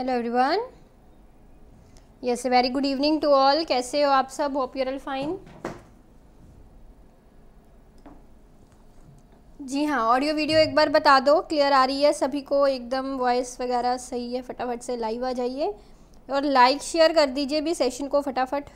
Hello everyone yes very good evening to all कैसे हो आप सब होप यूर फाइन जी हाँ ऑडियो वीडियो एक बार बता दो क्लियर आ रही है सभी को एकदम वॉइस वगैरह सही है फटाफट से लाइव आ जाइए और लाइक शेयर कर दीजिए भी सेशन को फटाफट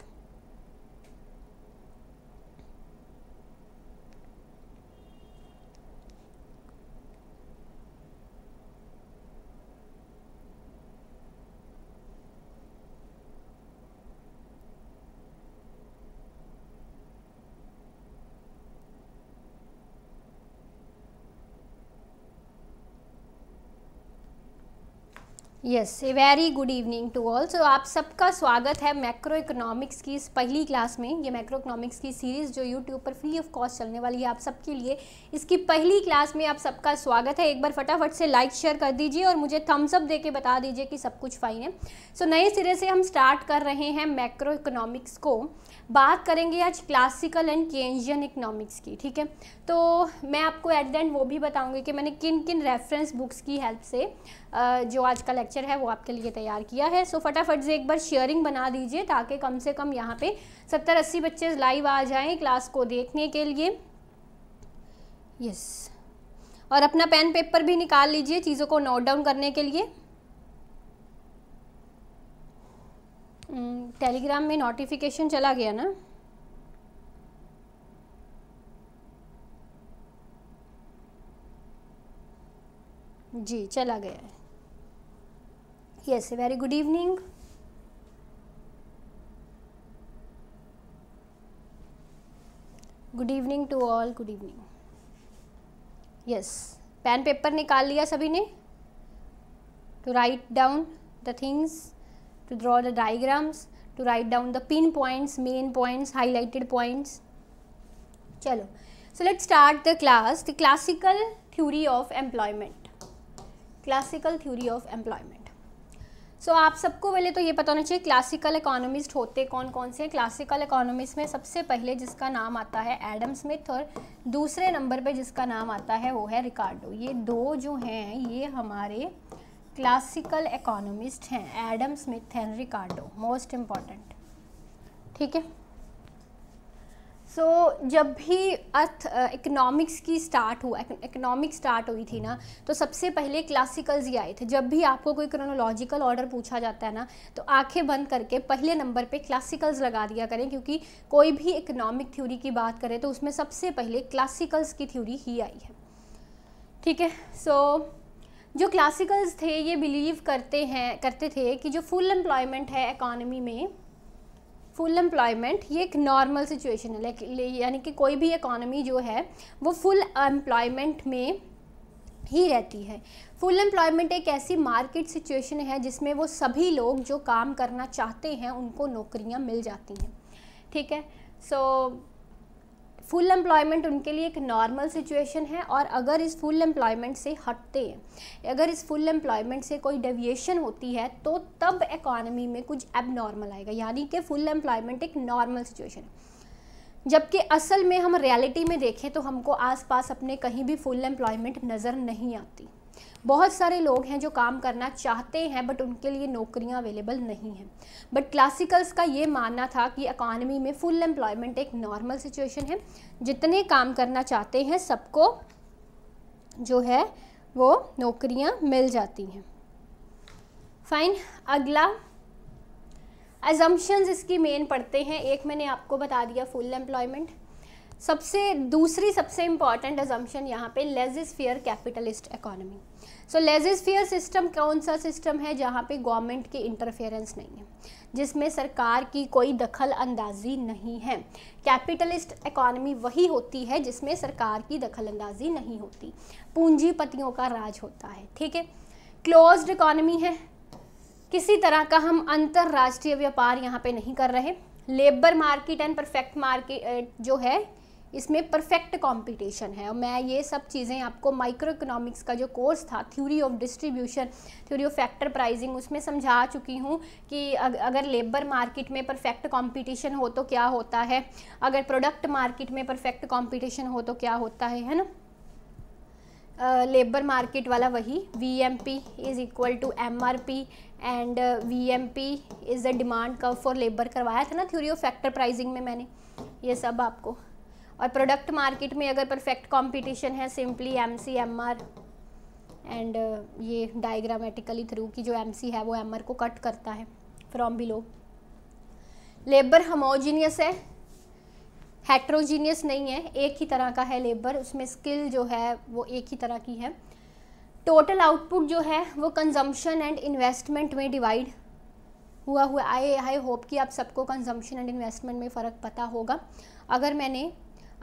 yes a very good evening to all so आप सबका स्वागत है मैक्रो इकोनॉमिक्स की इस पहली क्लास में ये मैक्रो इकोनॉमिक्स की सीरीज़ जो यूट्यूब पर फ्री ऑफ कॉस्ट चलने वाली है आप सबके लिए इसकी पहली क्लास में आप सबका स्वागत है एक बार फटाफट से लाइक शेयर कर दीजिए और मुझे थम्स अप दे के बता दीजिए कि सब कुछ फाइन है सो so, नए सिरे से हम स्टार्ट कर रहे हैं मैक्रो इकोनॉमिक्स को बात करेंगे आज क्लासिकल एंड केंजियन इकनॉमिक्स की ठीक है तो मैं आपको एट द एंड वो भी बताऊंगी कि मैंने किन किन रेफरेंस बुक्स की हेल्प से जो आज का लेक्चर है वो आपके लिए तैयार किया है सो फटाफट से एक बार शेयरिंग बना दीजिए ताकि कम से कम यहाँ पे सत्तर अस्सी बच्चे लाइव आ जाएँ क्लास को देखने के लिए यस और अपना पेन पेपर भी निकाल लीजिए चीज़ों को नोट डाउन करने के लिए टेलीग्राम हम्म, में नोटिफिकेशन चला गया ना जी चला गया है yes very good evening good evening to all good evening yes pen paper निकाल लिया सभी ने to write down the things to draw the diagrams, to write down the pin points, main points, highlighted points. Chalo. So let's start the class, the classical theory of employment. Classical theory of employment. So so, आप सबको पहले तो ये पता होना चाहिए classical economist होते कौन कौन से क्लासिकल इकोनॉमिस्ट में सबसे पहले जिसका नाम आता है एडम स्मिथ और दूसरे नंबर पे जिसका नाम आता है वो है रिकार्डो ये दो जो हैं ये हमारे क्लासिकल इकोनॉमिस्ट हैं Adam Smith and Ricardo most important ठीक है सो so, जब भी अर्थ इकोनॉमिक्स की स्टार्ट हुआ इकोनॉमिक्स स्टार्ट हुई थी ना तो सबसे पहले क्लासिकल्स ही आए थे जब भी आपको कोई क्रोनोलॉजिकल ऑर्डर पूछा जाता है ना तो आंखें बंद करके पहले नंबर पे क्लासिकल्स लगा दिया करें क्योंकि कोई भी इकोनॉमिक थ्योरी की बात करें तो उसमें सबसे पहले क्लासिकल्स की थ्योरी ही आई है ठीक है सो so, जो क्लासिकल्स थे ये बिलीव करते हैं करते थे कि जो फुल एम्प्लॉयमेंट है इकॉनमी में फुल एम्प्लॉयमेंट ये एक नॉर्मल सिचुएशन है यानी कि कोई भी इकॉनमी जो है वो फुल एम्प्लॉयमेंट में ही रहती है फुल एम्प्लॉयमेंट एक ऐसी मार्केट सिचुएशन है जिसमें वो सभी लोग जो काम करना चाहते हैं उनको नौकरियां मिल जाती हैं ठीक है सो so, फुल एम्प्लॉयमेंट उनके लिए एक नॉर्मल सिचुएशन है और अगर इस फुल एम्प्लॉयमेंट से हटते हैं अगर इस फुल एम्प्लॉयमेंट से कोई डेविएशन होती है तो तब इकॉनमी में कुछ एबनॉर्मल आएगा यानी कि फुल एम्प्लॉयमेंट एक नॉर्मल सिचुएशन है जबकि असल में हम रियलिटी में देखें तो हमको आसपास अपने कहीं भी फुल एम्प्लॉयमेंट नज़र नहीं आती बहुत सारे लोग हैं जो काम करना चाहते हैं बट उनके लिए नौकरियां अवेलेबल नहीं हैं बट क्लासिकल्स का ये मानना था कि इकानमी में फुल एम्प्लॉयमेंट एक नॉर्मल सिचुएशन है जितने काम करना चाहते हैं सबको जो है वो नौकरियाँ मिल जाती हैं फाइन अगला एजम्पन्स इसकी मेन पढ़ते हैं एक मैंने आपको बता दिया फुल एम्प्लॉयमेंट सबसे दूसरी सबसे इम्पॉर्टेंट एजम्पन यहाँ पे laissez faire capitalist economy so laissez faire system कौन सा सिस्टम है जहाँ पे गवर्नमेंट की इंटरफेरेंस नहीं है जिसमें सरकार की कोई दखल अंदाजी नहीं है कैपिटलिस्ट इकोनॉमी वही होती है जिसमें सरकार की दखल अंदाजी नहीं होती पूंजीपतियों का राज होता है ठीक है क्लोज इकोनॉमी है किसी तरह का हम अंतर्राष्ट्रीय व्यापार यहाँ पे नहीं कर रहे labour market and perfect market जो है इसमें परफेक्ट कंपटीशन है और मैं ये सब चीज़ें आपको माइक्रो इकोनॉमिक्स का जो कोर्स था theory of distribution theory of factor pricing उसमें समझा चुकी हूँ कि अगर लेबर मार्केट में परफेक्ट कॉम्पिटिशन हो तो क्या होता है अगर प्रोडक्ट मार्केट में परफेक्ट कॉम्पिटिशन हो तो क्या होता है है ना लेबर मार्केट वाला वही V M P is equal to M R P and V M P is the demand curve for labour करवाया था ना थ्योरी ऑफ फैक्टर प्राइजिंग में मैंने ये सब आपको और प्रोडक्ट मार्केट में अगर परफेक्ट कंपटीशन है simply M C M R and ये डायग्रामेटिकली थ्रू कि जो एम सी है वो एम आर को कट करता है फ्रॉम बिलो लेबर हमोजीनियस है हेट्रोजीनियस नहीं है एक ही तरह का है लेबर उसमें स्किल जो है वो एक ही तरह की है टोटल आउटपुट जो है वो कंजम्पशन एंड इन्वेस्टमेंट में डिवाइड हुआ हुआ आई आई होप कि आप सबको कंजम्पशन एंड इन्वेस्टमेंट में फ़र्क पता होगा अगर मैंने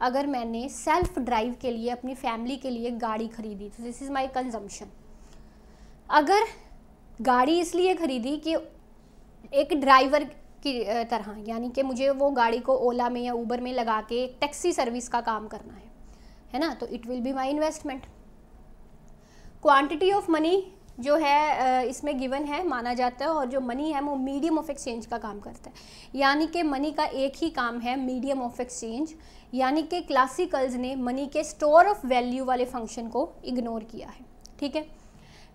अगर मैंने सेल्फ ड्राइव के लिए अपनी फैमिली के लिए गाड़ी खरीदी तो दिस इज़ माई कंजम्पशन अगर गाड़ी इसलिए खरीदी कि एक ड्राइवर की तरह यानी कि मुझे वो गाड़ी को ओला में या ऊबर में लगा के एक टैक्सी सर्विस का काम करना है है ना तो it will be my investment quantity of money जो है इसमें गिवन है माना जाता है और जो मनी है वो मीडियम ऑफ एक्सचेंज का काम करता है यानी कि मनी का एक ही काम है मीडियम ऑफ एक्सचेंज यानी कि क्लासिकल्स ने मनी के स्टोर ऑफ वैल्यू वाले फंक्शन को इग्नोर किया है ठीक है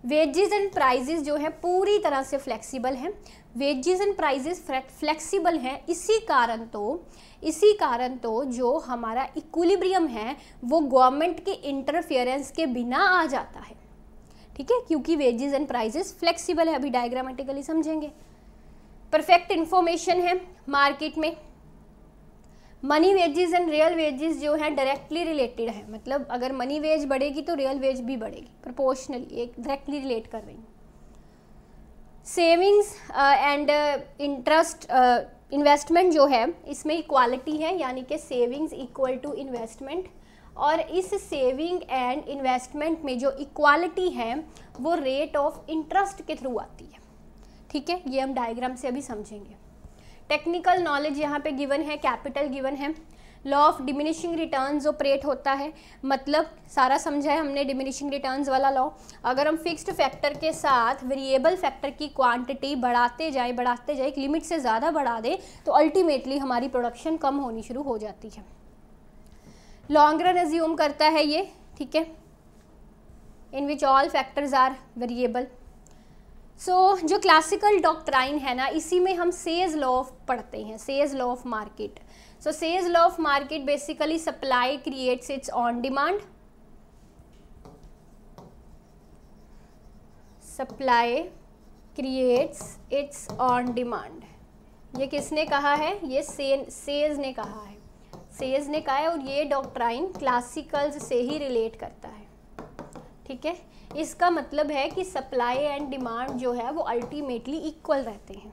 वेजेस एंड प्राइजेस जो है पूरी तरह से फ्लेक्सिबल हैं वेजेस एंड प्राइजेस फ्लेक्सिबल हैं इसी कारण तो इसी कारण तो जो हमारा इक्विलिब्रियम है वो गवर्नमेंट के इंटरफेरेंस के बिना आ जाता है ठीक है क्योंकि वेजेस एंड प्राइजेस फ्लेक्सिबल है अभी डायग्रामेटिकली समझेंगे परफेक्ट इन्फॉर्मेशन है मार्केट में money wages and real wages जो है डायरेक्टली रिलेटेड है मतलब अगर मनी वेज बढ़ेगी तो रियल वेज भी बढ़ेगी प्रोपोर्शनली एक डायरेक्टली रिलेट कर रही हूँ सेविंग्स एंड इंटरेस्ट इन्वेस्टमेंट जो है इसमें इक्वालिटी है यानी कि सेविंग्स इक्वल टू इन्वेस्टमेंट और इस सेविंग एंड इन्वेस्टमेंट में जो इक्वालिटी है वो रेट ऑफ इंटरेस्ट के थ्रू आती है ठीक है ये हम डायग्राम से अभी समझेंगे टेक्निकल नॉलेज यहाँ पे गिवन है कैपिटल गिवन है law of diminishing return operate होता है मतलब सारा समझा है हमने डिमिनिशिंग रिटर्न वाला लॉ अगर हम फिक्स्ड फैक्टर के साथ वेरिएबल फैक्टर की क्वांटिटी बढ़ाते जाए बढ़ाते जाए एक लिमिट से ज़्यादा बढ़ा दें तो अल्टीमेटली हमारी प्रोडक्शन कम होनी शुरू हो जाती है लॉन्ग रन एज्यूम करता है ये ठीक है in which all factors are variable so so, जो क्लासिकल डॉक्ट्राइन है ना इसी में हम सेज लॉ ऑफ पढ़ते हैं Say's law of market so Say's law of market basically supply creates its own demand supply creates its own demand ये किसने कहा है ये सेज ने कहा है सेज ने कहा है और ये डॉक्ट्राइन क्लासिकल से ही रिलेट करता है ठीक है इसका मतलब है कि सप्लाई एंड डिमांड जो है वो अल्टीमेटली इक्वल रहते हैं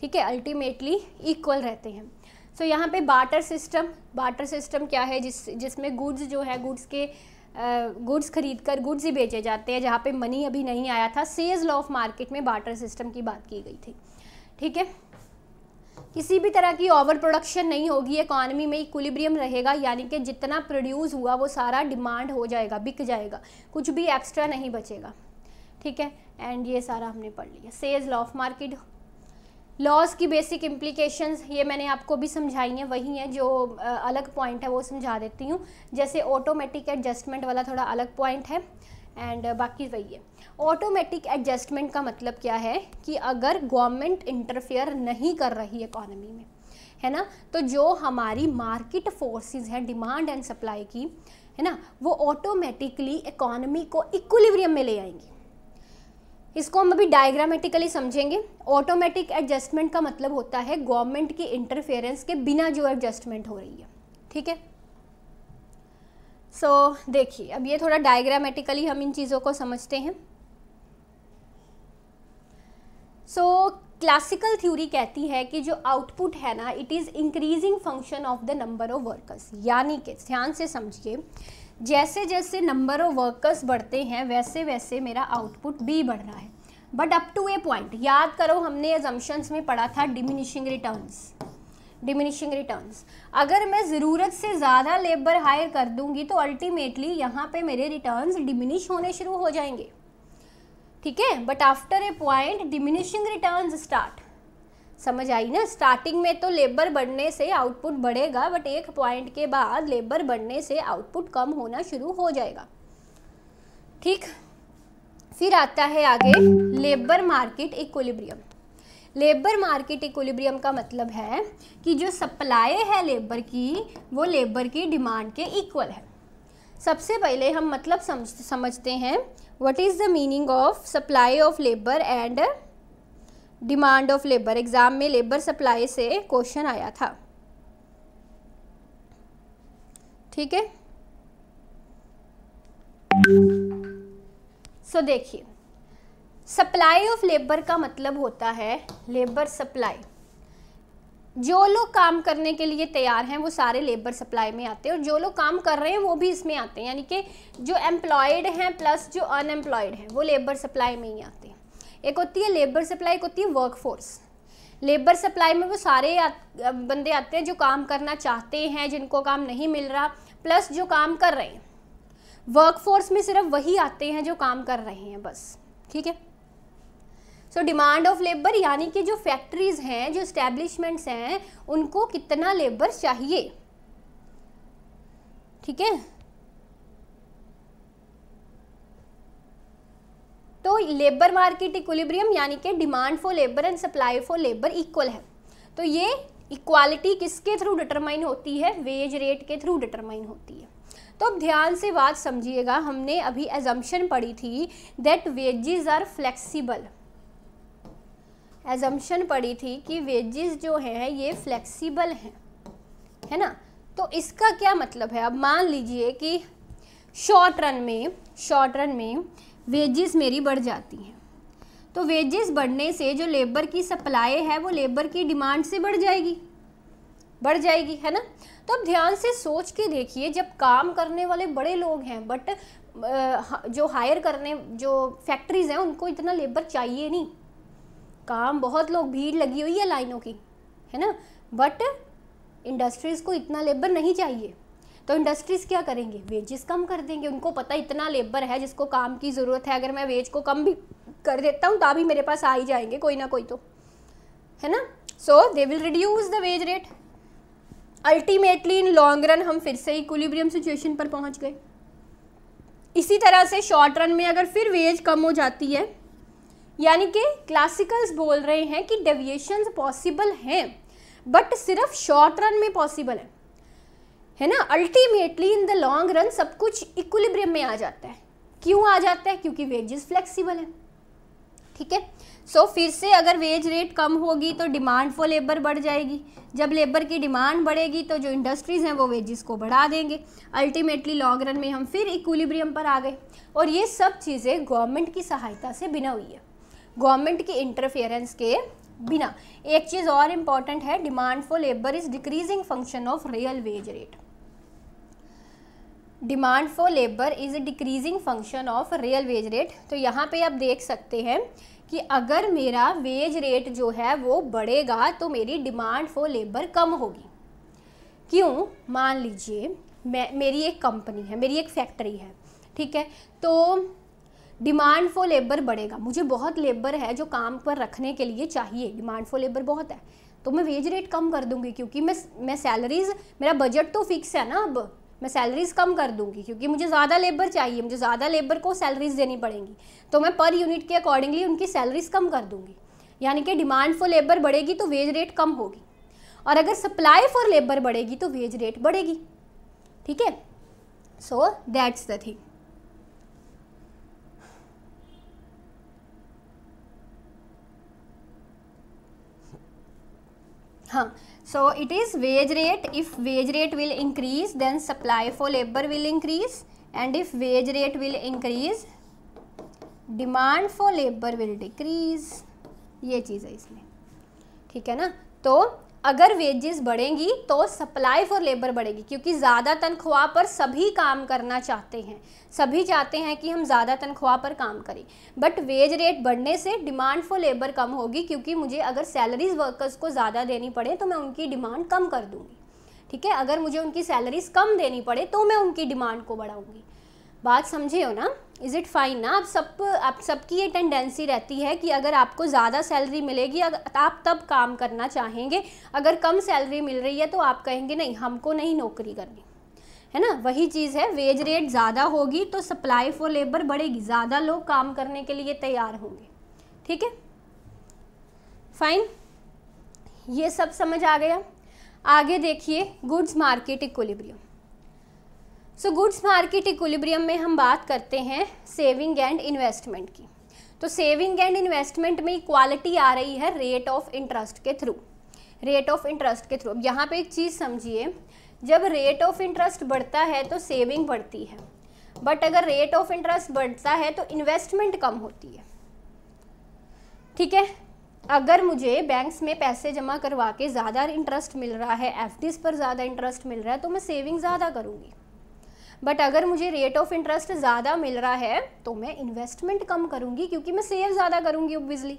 ठीक है अल्टीमेटली इक्वल रहते हैं सो so, यहाँ पे बाटर सिस्टम बाटर सिस्टम क्या है जिस जिसमें गुड्स जो है गुड्स के गुड्स खरीद कर गुड्स ही बेचे जाते हैं जहाँ पे मनी अभी नहीं आया था सेज लॉ ऑफ मार्केट में बाटर सिस्टम की बात की गई थी ठीक है किसी भी तरह की ओवर प्रोडक्शन नहीं होगी इकॉनमी में इक्विलिब्रियम रहेगा यानी कि जितना प्रोड्यूस हुआ वो सारा डिमांड हो जाएगा बिक जाएगा कुछ भी एक्स्ट्रा नहीं बचेगा ठीक है एंड ये सारा हमने पढ़ लिया Say's law of market laws की बेसिक इम्प्लीकेशंस ये मैंने आपको भी समझाई हैं वही हैं जो अलग पॉइंट है वो समझा देती हूँ जैसे ऑटोमेटिक एडजस्टमेंट वाला थोड़ा अलग पॉइंट है एंड uh, बाकी वही है ऑटोमेटिक एडजस्टमेंट का मतलब क्या है कि अगर गवर्नमेंट इंटरफेयर नहीं कर रही इकोनॉमी में है ना तो जो हमारी मार्केट फोर्सेस हैं डिमांड एंड सप्लाई की है ना वो ऑटोमेटिकली इकोनॉमी को इक्वलिवरियम में ले आएंगी इसको हम अभी डायग्रामेटिकली समझेंगे ऑटोमेटिक एडजस्टमेंट का मतलब होता है गवर्नमेंट की इंटरफेरेंस के बिना जो एडजस्टमेंट हो रही है ठीक है सो so, देखिए अब ये थोड़ा डायग्रामेटिकली हम इन चीज़ों को समझते हैं सो क्लासिकल थ्योरी कहती है कि जो आउटपुट है ना it is increasing function of the number of workers यानी कि ध्यान से समझिए जैसे जैसे नंबर ऑफ वर्कर्स बढ़ते हैं वैसे वैसे मेरा आउटपुट भी बढ़ रहा है but up to a point याद करो हमने एजम्पन्स में पढ़ा था डिमिनिशिंग रिटर्न्स डिमिनिशिंग रिटर्न अगर मैं ज़रूरत से ज़्यादा लेबर हायर कर दूंगी तो अल्टीमेटली यहाँ पे मेरे रिटर्न डिमिनिश होने शुरू हो जाएंगे ठीक है but after a point diminishing return start समझ आई ना स्टार्टिंग में तो लेबर बढ़ने से आउटपुट बढ़ेगा बट एक पॉइंट के बाद लेबर बढ़ने से आउटपुट कम होना शुरू हो जाएगा ठीक फिर आता है आगे labour market equilibrium labour market equilibrium का मतलब है कि जो सप्लाई है लेबर की वो लेबर की डिमांड के इक्वल है सबसे पहले हम मतलब समझ समझते हैं what is the meaning of supply of labour and demand of labour exam में लेबर सप्लाई से क्वेश्चन आया था ठीक है सो देखिए सप्लाई ऑफ लेबर का मतलब होता है लेबर सप्लाई जो लोग काम करने के लिए तैयार हैं वो सारे लेबर सप्लाई में आते हैं और जो लोग काम कर रहे हैं वो भी इसमें आते हैं यानी कि जो एम्प्लॉयड हैं प्लस जो अनएम्प्लॉयड हैं वो लेबर सप्लाई में ही आते हैं एक होती है लेबर सप्लाई एक होती है वर्कफोर्स लेबर सप्लाई में वो सारे आ, बंदे आते हैं जो काम करना चाहते हैं जिनको काम नहीं मिल रहा प्लस जो काम कर रहे हैं वर्कफोर्स में सिर्फ वही आते हैं जो काम कर रहे हैं बस ठीक है सो डिमांड ऑफ लेबर यानी कि जो फैक्ट्रीज हैं जो स्टेब्लिशमेंट हैं उनको कितना लेबर चाहिए ठीक है तो लेबर मार्केट इक्विलिब्रियम यानी कि demand for labour and supply for labour equal है तो ये इक्वालिटी किसके थ्रू डिटरमाइन होती है वेज रेट के थ्रू डिटरमाइन होती है तो अब ध्यान से बात समझिएगा हमने अभी एजम्पन पढ़ी थी that wages are flexible assumption पड़ी थी कि वेजेस जो हैं ये फ्लेक्सिबल हैं है ना तो इसका क्या मतलब है अब मान लीजिए कि शॉर्ट रन में शॉर्ट रन में वेजेस मेरी बढ़ जाती हैं तो वेजेस बढ़ने से जो लेबर की सप्लाई है वो लेबर की डिमांड से बढ़ जाएगी बढ़ जाएगी है ना तो अब ध्यान से सोच के देखिए जब काम करने वाले बड़े लोग हैं बट जो हायर करने जो फैक्ट्रीज़ हैं उनको इतना लेबर चाहिए नहीं काम बहुत लोग भीड़ लगी हुई है लाइनों की है ना बट इंडस्ट्रीज़ को इतना लेबर नहीं चाहिए तो इंडस्ट्रीज़ क्या करेंगे वेजेस कम कर देंगे उनको पता इतना लेबर है जिसको काम की ज़रूरत है अगर मैं वेज को कम भी कर देता हूँ तो मेरे पास आ ही जाएंगे कोई ना कोई तो है ना so they will reduce the wage rate ultimately in long run हम फिर से इक्विलिब्रियम सिचुएशन पर पहुंच गए इसी तरह से शॉर्ट रन में अगर फिर वेज कम हो जाती है यानी कि क्लासिकल्स बोल रहे हैं कि डेविएशन पॉसिबल हैं बट सिर्फ शॉर्ट रन में पॉसिबल है है ना ultimately in the long run सब कुछ इक्विलिब्रियम में आ जाता है क्यों आ जाता है क्योंकि वेजेस फ्लेक्सिबल है ठीक है सो फिर से अगर वेज रेट कम होगी तो डिमांड फॉर लेबर बढ़ जाएगी जब लेबर की डिमांड बढ़ेगी तो जो इंडस्ट्रीज़ हैं वो वेजेस को बढ़ा देंगे अल्टीमेटली लॉन्ग रन में हम फिर इक्विलिब्रियम पर आ गए और ये सब चीज़ें गवर्नमेंट की सहायता से बिना हुई है गवर्नमेंट की इंटरफेरेंस के बिना एक चीज़ और इम्पॉर्टेंट है demand for labour is decreasing function of real wage rate demand for labour is a decreasing function of real wage rate तो यहाँ पे आप देख सकते हैं कि अगर मेरा वेज रेट जो है वो बढ़ेगा तो मेरी डिमांड फॉर लेबर कम होगी क्यों मान लीजिए मैं मेरी एक कंपनी है मेरी एक फैक्ट्री है ठीक है तो डिमांड फॉर लेबर बढ़ेगा मुझे बहुत लेबर है जो काम पर रखने के लिए चाहिए डिमांड फॉर लेबर बहुत है तो मैं वेज रेट कम कर दूंगी क्योंकि मैं मैं सैलरीज मेरा बजट तो फिक्स है ना अब मैं सैलरीज कम कर दूंगी क्योंकि मुझे ज़्यादा लेबर चाहिए मुझे ज़्यादा लेबर को सैलरीज देनी पड़ेंगी तो मैं पर यूनिट के अकॉर्डिंगली उनकी सैलरीज कम कर दूंगी यानी कि डिमांड फॉर लेबर बढ़ेगी तो वेज रेट कम होगी और अगर सप्लाई फॉर लेबर बढ़ेगी तो वेज रेट बढ़ेगी ठीक है सो दैट्स द थिंग हाँ so it is wage rate if wage rate will increase then supply for labour will increase and if wage rate will increase demand for labour will decrease ये चीज़ है इसमें ठीक है ना तो अगर वेजेस बढ़ेंगी तो सप्लाई फॉर लेबर बढ़ेगी क्योंकि ज़्यादा तनख्वाह पर सभी काम करना चाहते हैं सभी चाहते हैं कि हम ज़्यादा तनख्वाह पर काम करें बट वेज रेट बढ़ने से डिमांड फॉर लेबर कम होगी क्योंकि मुझे अगर सैलरीज वर्कर्स को ज़्यादा देनी पड़े तो मैं उनकी डिमांड कम कर दूँगी ठीक है अगर मुझे उनकी सैलरीज कम देनी पड़े तो मैं उनकी डिमांड को बढ़ाऊँगी बात समझे हो ना इज़ इट फाइन ना आप सब आप सबकी ये टेंडेंसी रहती है कि अगर आपको ज़्यादा सैलरी मिलेगी अगर आप तब काम करना चाहेंगे अगर कम सैलरी मिल रही है तो आप कहेंगे नहीं हमको नहीं नौकरी करनी है ना वही चीज़ है वेज रेट ज़्यादा होगी तो सप्लाई फॉर लेबर बढ़ेगी ज़्यादा लोग काम करने के लिए तैयार होंगे ठीक है फाइन ये सब समझ आ गया आगे देखिए goods market equilibrium so goods market equilibrium में हम बात करते हैं सेविंग एंड इन्वेस्टमेंट की तो सेविंग एंड इन्वेस्टमेंट में इक्वालिटी आ रही है रेट ऑफ इंटरेस्ट के थ्रू रेट ऑफ इंटरेस्ट के थ्रू अब यहाँ पे एक चीज़ समझिए जब रेट ऑफ इंटरेस्ट बढ़ता है तो सेविंग बढ़ती है बट अगर रेट ऑफ इंटरेस्ट बढ़ता है तो इन्वेस्टमेंट कम होती है ठीक है अगर मुझे बैंक्स में पैसे जमा करवा के ज़्यादा इंटरेस्ट मिल रहा है एफ पर ज़्यादा इंटरेस्ट मिल रहा है तो मैं सेविंग ज़्यादा करूँगी बट अगर मुझे रेट ऑफ इंटरेस्ट ज़्यादा मिल रहा है तो मैं इन्वेस्टमेंट कम करूँगी क्योंकि मैं सेव ज़्यादा करूँगी ओबियसली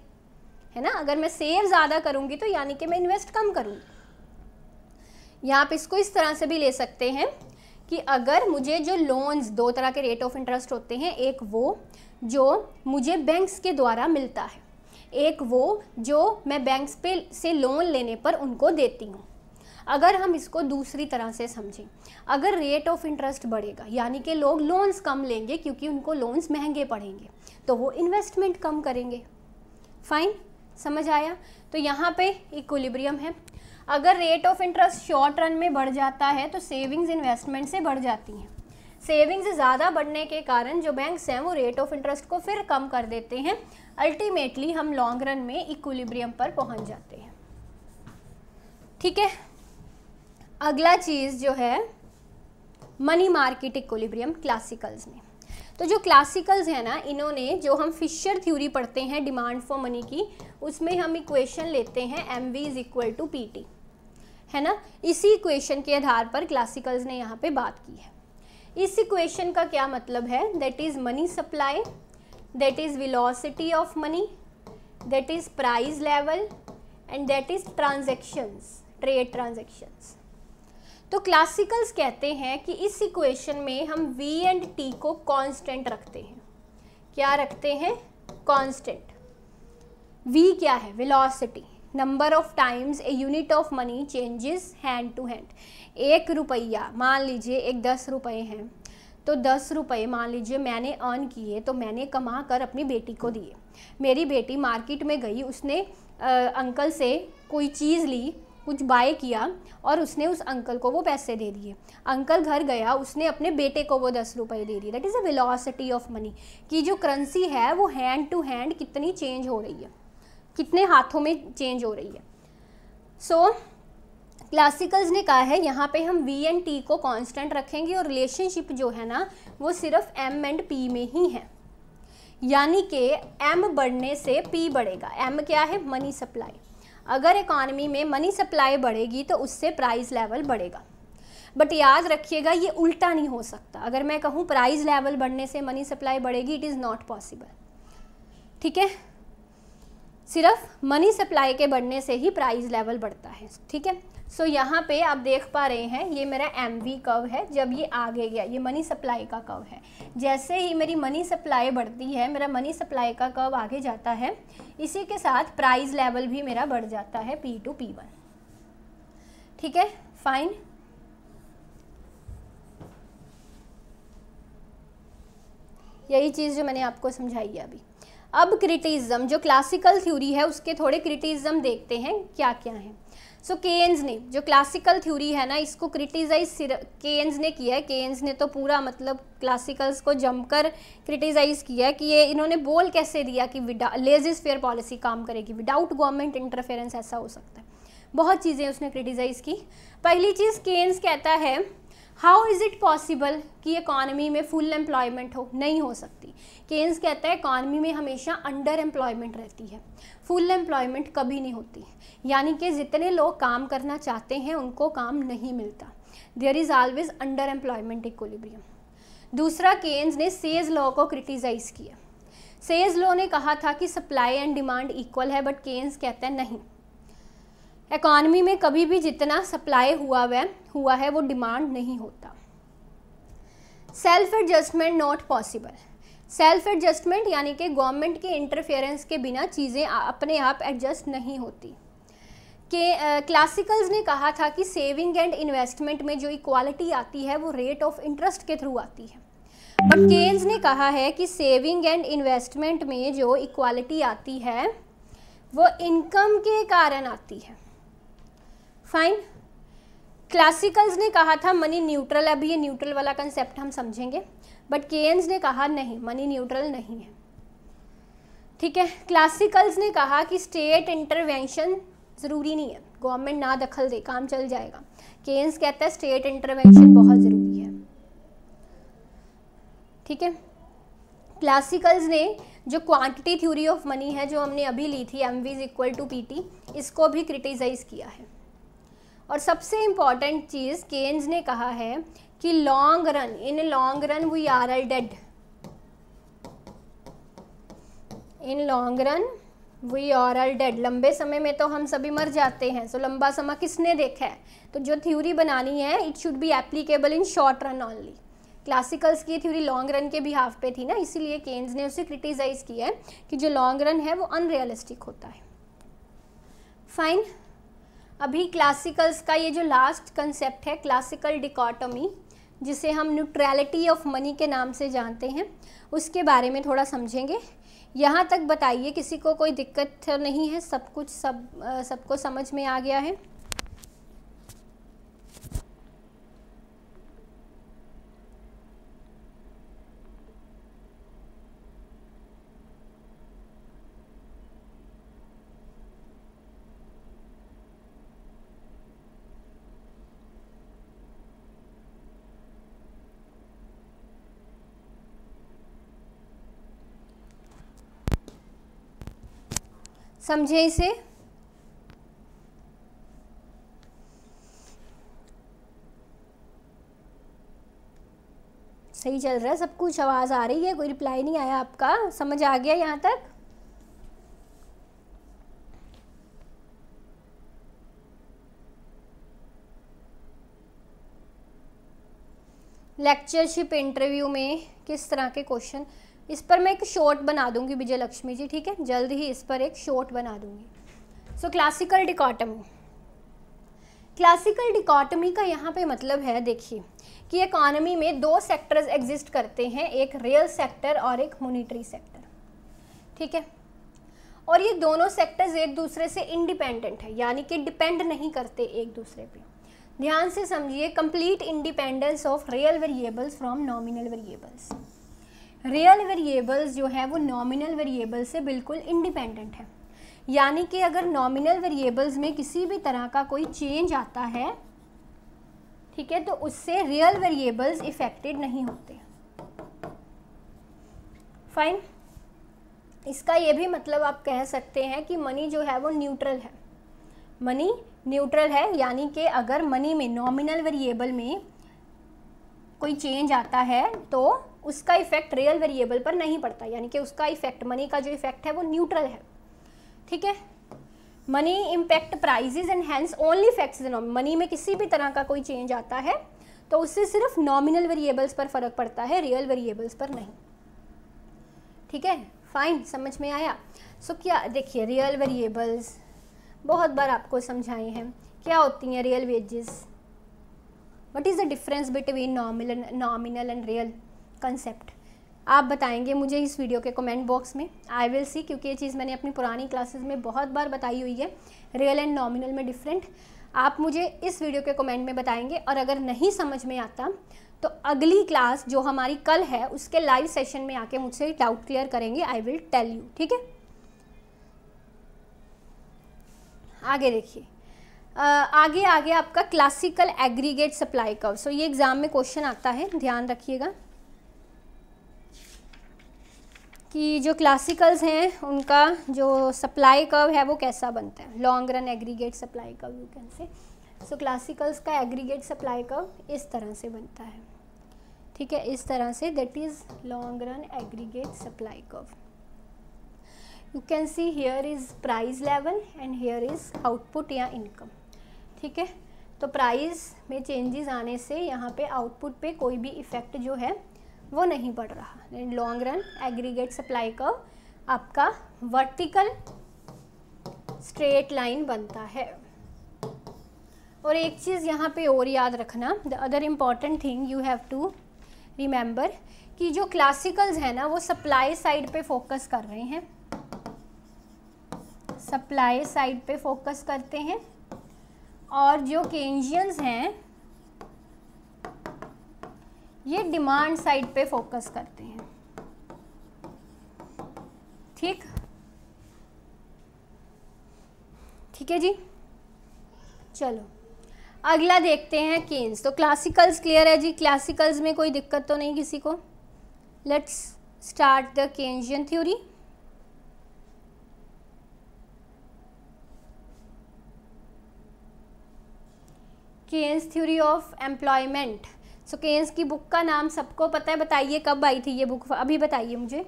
है ना अगर मैं सेव ज़्यादा करूँगी तो यानी कि मैं इन्वेस्ट कम करूँगी या आप इसको इस तरह से भी ले सकते हैं कि अगर मुझे जो लोन्स दो तरह के रेट ऑफ इंटरेस्ट होते हैं एक वो जो मुझे बैंक्स के द्वारा मिलता है एक वो जो मैं बैंक्स पे से लोन लेने पर उनको देती हूँ अगर हम इसको दूसरी तरह से समझें अगर रेट ऑफ इंटरेस्ट बढ़ेगा यानी कि लोग लोन्स कम लेंगे क्योंकि उनको लोन्स महंगे पड़ेंगे तो वो इन्वेस्टमेंट कम करेंगे फाइन समझ आया तो यहाँ पे इक्वलिब्रियम है अगर rate of interest short run में बढ़ जाता है तो सेविंग्स इन्वेस्टमेंट से बढ़ जाती हैं सेविंग्स ज़्यादा बढ़ने के कारण जो बैंक्स हैं वो रेट ऑफ इंटरेस्ट को फिर कम कर देते हैं अल्टीमेटली हम लॉन्ग रन में इक्वलिब्रियम पर पहुंच जाते हैं ठीक है अगला चीज़ जो है मनी मार्केट इक्वलिब्रियम क्लासिकल्स में तो जो क्लासिकल्स है ना इन्होंने जो हम फिशर थ्योरी पढ़ते हैं डिमांड फॉर मनी की उसमें हम इक्वेशन लेते हैं M V is equal to P T है ना इसी इक्वेशन के आधार पर क्लासिकल्स ने यहाँ पे बात की है इस इक्वेशन का क्या मतलब है that is money supply that is velocity of money that is price level and that is transactions trade transactions तो क्लासिकल्स कहते हैं कि इस इक्वेशन में हम v एंड t को कांस्टेंट रखते हैं क्या रखते हैं कांस्टेंट v क्या है velocity number of times a unit of money changes hand to hand एक रुपया मान लीजिए एक दस रुपये हैं तो दस रुपये मान लीजिए मैंने अर्न किए तो मैंने कमा कर अपनी बेटी को दिए मेरी बेटी मार्केट में गई उसने आ, अंकल से कोई चीज़ ली कुछ बाय किया और उसने उस अंकल को वो पैसे दे दिए अंकल घर गया उसने अपने बेटे को वो दस रुपये दे दिए that is a velocity of money कि जो करेंसी है वो हैंड टू हैंड कितनी चेंज हो रही है कितने हाथों में चेंज हो रही है सो so, क्लासिकल्स ने कहा है यहाँ पे हम वी एंड टी को कांस्टेंट रखेंगे और रिलेशनशिप जो है ना वो सिर्फ एम एंड पी में ही है यानी कि एम बढ़ने से पी बढ़ेगा एम क्या है मनी सप्लाई अगर इकॉनमी में मनी सप्लाई बढ़ेगी तो उससे प्राइस लेवल बढ़ेगा बट याद रखिएगा ये उल्टा नहीं हो सकता अगर मैं कहूँ प्राइस लेवल बढ़ने से मनी सप्लाई बढ़ेगी इट इज़ नॉट पॉसिबल ठीक है सिर्फ मनी सप्लाई के बढ़ने से ही प्राइस लेवल बढ़ता है ठीक है सो so, यहाँ पे आप देख पा रहे हैं ये मेरा एम वी कव है जब ये आगे गया ये मनी सप्लाई का कव है जैसे ही मेरी मनी सप्लाई बढ़ती है मेरा मनी सप्लाई का कव आगे जाता है इसी के साथ प्राइस लेवल भी मेरा बढ़ जाता है पी टू पी वन ठीक है फाइन यही चीज़ जो मैंने आपको समझाई है अभी अब क्रिटिज्म जो क्लासिकल थ्योरी है उसके थोड़े क्रिटिज्म देखते हैं क्या क्या हैं सो so, केन्स ने जो क्लासिकल थ्योरी है ना इसको क्रिटिसाइज केन्स ने किया है केन्स ने तो पूरा मतलब क्लासिकल्स को जमकर क्रिटिसाइज किया कि ये इन्होंने बोल कैसे दिया कि विदा लेजिस फेयर पॉलिसी काम करेगी विदाउट गवर्नमेंट इंटरफेरेंस ऐसा हो सकता है बहुत चीज़ें उसने क्रिटिसाइज़ की पहली चीज़ केन्स कहता है हाउ इज़ इट पॉसिबल कि इकॉनमी में फुल एम्प्लॉयमेंट हो नहीं हो सकती केन्स कहता है इकॉनमी में हमेशा अंडर एम्प्लॉयमेंट रहती है फुल एम्प्लॉयमेंट कभी नहीं होती यानी कि जितने लोग काम करना चाहते हैं उनको काम नहीं मिलता there is always under employment equilibrium दूसरा केन्स ने सेज लॉ को क्रिटिसाइज़ किया सेज लॉ ने कहा था कि सप्लाई एंड डिमांड इक्वल है बट केन्स कहता है नहीं इकॉनमी में कभी भी जितना सप्लाई हुआ वह हुआ है वो डिमांड नहीं होता self adjustment not possible self adjustment यानी कि गवर्नमेंट के इंटरफेरेंस के बिना चीज़ें अपने आप एडजस्ट नहीं होती के क्लासिकल्स uh, ने कहा था कि सेविंग एंड इन्वेस्टमेंट में जो इक्वालिटी आती है वो रेट ऑफ इंटरेस्ट के थ्रू आती है बट केन्स ने कहा है कि सेविंग एंड इन्वेस्टमेंट में जो इक्वालिटी आती है वो इनकम के कारण आती है फाइन क्लासिकल्स ने कहा था मनी न्यूट्रल अभी ये न्यूट्रल वाला कंसेप्ट हम समझेंगे बट के ने कहा नहीं मनी न्यूट्रल नहीं है ठीक है क्लासिकल्स ने कहा कि स्टेट इंटरवेंशन ज़रूरी नहीं है गवर्नमेंट ना दखल दे काम चल जाएगा केन्स कहता है स्टेट इंटरवेंशन बहुत ज़रूरी है ठीक है क्लासिकल्स ने जो क्वांटिटी थ्योरी ऑफ मनी है जो हमने अभी ली थी M V is equal to P T इसको भी क्रिटिसाइज़ किया है और सबसे इम्पॉर्टेंट चीज़ केन्स ने कहा है कि long run in long run we are are dead in long run we are are dead लंबे समय में तो हम सभी मर जाते हैं सो so, लंबा समय किसने देखा है तो जो थ्योरी बनानी है it should be applicable in short run only classicals की थ्योरी लॉन्ग रन के बिहाफ पे थी ना इसीलिए केन्स ने उसे क्रिटिसाइज़ किया है कि जो लॉन्ग रन है वो अनरियलिस्टिक होता है फाइन अभी क्लासिकल्स का ये जो लास्ट कंसेप्ट है क्लासिकल डिकॉटमी जिसे हम न्यूट्रैलिटी ऑफ मनी के नाम से जानते हैं उसके बारे में थोड़ा समझेंगे यहाँ तक बताइए किसी को कोई दिक्कत नहीं है सब कुछ सब सबको समझ में आ गया है समझे इसे सही चल रहा है सब कुछ आवाज़ आ रही है कोई रिप्लाई नहीं आया आपका समझ आ गया यहाँ तक लेक्चरशिप इंटरव्यू में किस तरह के क्वेश्चन इस पर मैं एक शॉर्ट बना दूंगी विजय लक्ष्मी जी ठीक है जल्द ही इस पर एक शॉर्ट बना दूंगी सो क्लासिकल डिकॉटमी क्लासिकल डिकॉटमी का यहाँ पे मतलब है देखिए कि इकॉनमी में दो सेक्टर्स एग्जिस्ट करते हैं एक रियल सेक्टर और एक मोनिटरी सेक्टर ठीक है और ये दोनों सेक्टर्स एक दूसरे से इंडिपेंडेंट है यानी कि डिपेंड नहीं करते एक दूसरे पे ध्यान से समझिए complete independence of real variables from nominal variables real variables जो है वो नॉमिनल वेरिएबल से बिल्कुल इंडिपेंडेंट है यानी कि अगर नॉमिनल वेरिएबल्स में किसी भी तरह का कोई चेंज आता है ठीक है तो उससे रियल वेरिएबल्स इफेक्टेड नहीं होते फाइन इसका ये भी मतलब आप कह सकते हैं कि मनी जो है वो न्यूट्रल है मनी न्यूट्रल है यानी कि अगर मनी में नॉमिनल वेरिएबल में कोई चेंज आता है तो उसका इफेक्ट रियल वेरिएबल पर नहीं पड़ता यानी कि उसका इफेक्ट मनी का जो इफेक्ट है वो न्यूट्रल है ठीक है money impact prices and hence only effect money में किसी भी तरह का कोई चेंज आता है तो उससे सिर्फ नॉमिनल वेरिएबल्स पर फर्क पड़ता है रियल वेरिएबल्स पर नहीं ठीक है फाइन समझ में आया सो so, क्या देखिए रियल वेरिएबल्स बहुत बार आपको समझाए हैं क्या होती हैं real wages what is the difference between nominal nominal and real concept आप बताएंगे मुझे इस वीडियो के कमेंट बॉक्स में आई विल सी क्योंकि ये चीज़ मैंने अपनी पुरानी क्लासेस में बहुत बार बताई हुई है रियल एंड नॉमिनल में डिफरेंट आप मुझे इस वीडियो के कमेंट में बताएंगे और अगर नहीं समझ में आता तो अगली क्लास जो हमारी कल है उसके लाइव सेशन में आके मुझसे डाउट क्लियर करेंगे आई विल टेल यू ठीक है आगे देखिए आगे आगे आपका classical aggregate supply curve so ये एग्ज़ाम में क्वेश्चन आता है ध्यान रखिएगा कि जो क्लासिकल्स हैं उनका जो सप्लाई कर्व है वो कैसा बनता है long run aggregate supply curve you can say so classicals का एग्रीगेट सप्लाई कर्व इस तरह से बनता है ठीक है इस तरह से that is long run aggregate supply curve you can see here is price level and here is output या इनकम ठीक है तो प्राइस में चेंजेस आने से यहाँ पे आउटपुट पे कोई भी इफ़ेक्ट जो है वो नहीं बढ़ रहा long run aggregate supply curve आपका वर्टिकल स्ट्रेट लाइन बनता है और एक चीज़ यहाँ पे और याद रखना the other important thing you have to remember कि जो क्लासिकल्स हैं ना वो सप्लाई साइड पे फोकस कर रहे हैं सप्लाई साइड पे फोकस करते हैं और जो केंजियंस हैं ये डिमांड साइड पे फोकस करते हैं ठीक ठीक है जी चलो अगला देखते हैं केन्स तो क्लासिकल्स क्लियर है जी क्लासिकल्स में कोई दिक्कत तो नहीं किसी को let's start the Keynesian theory Keynes theory of employment so Keynes की बुक का नाम सबको पता है बताइए कब आई थी ये बुक अभी बताइए मुझे